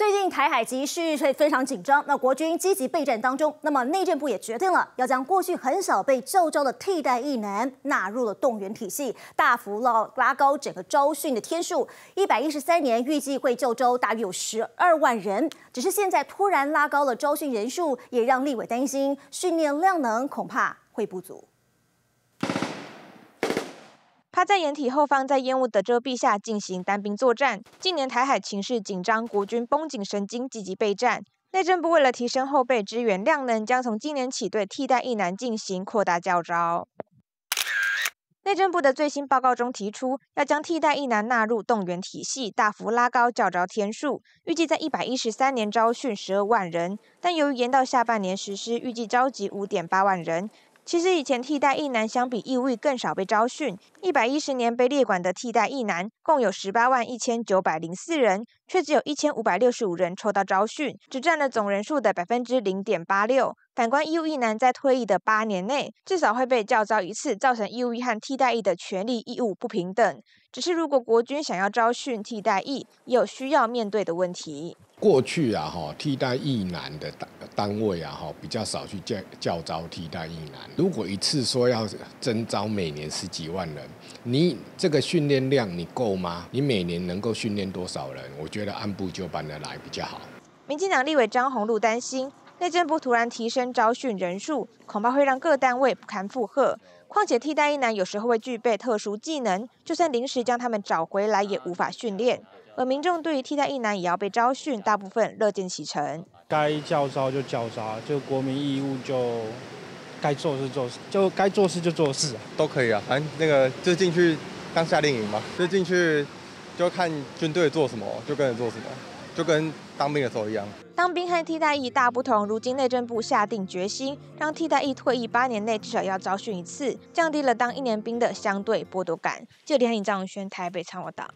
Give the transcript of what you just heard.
最近台海局势会非常紧张，那国军积极备战当中。那么内政部也决定了，要将过去很少被叫招的替代役男纳入了动员体系，大幅了拉高整个招训的天数。一百一十三年预计会叫招大约有十二万人，只是现在突然拉高了招训人数，也让立委担心训练量能恐怕会不足。他在掩体后方，在烟雾的遮蔽下进行单兵作战。近年台海情势紧张，国军绷紧神经，积极备战。内政部为了提升后备支援量能，将从今年起对替代役男进行扩大教招。内政部的最新报告中提出，要将替代役男纳入动员体系，大幅拉高教招天数，预计在一百一十三年招训十二万人。但由于延到下半年实施，预计召集五点八万人。其实以前替代役男相比义务更少被招训。一百一十年被列管的替代役男共有十八万一千九百零四人，却只有一千五百六十五人抽到招训，只占了总人数的百分之零点八六。反观义务役男在退役的八年内，至少会被叫招一次，造成义务役和替代役的权利义务不平等。只是如果国军想要招训替代役，也有需要面对的问题。过去啊，哈，替代役男的单单位啊，哈，比较少去教叫招替代役男。如果一次说要征招每年十几万人，你这个训练量你够吗？你每年能够训练多少人？我觉得按部就班的来比较好。民进党立委张宏禄担心。内政部突然提升招训人数，恐怕会让各单位不堪负荷。况且替代役男有时候会具备特殊技能，就算临时将他们找回来，也无法训练。而民众对于替代役男也要被招训，大部分乐见其成。该叫招就叫招，就国民义务就该做事做事，就该做事就做事，都可以啊。反正那个就进去当夏令营嘛，就进去就看军队做什么，就跟着做什么。就跟当兵的时候一样，当兵和替代役大不同。如今内政部下定决心，让替代役退役八年内至少要招训一次，降低了当一年兵的相对剥夺感。记者林影张永宣台北参我党。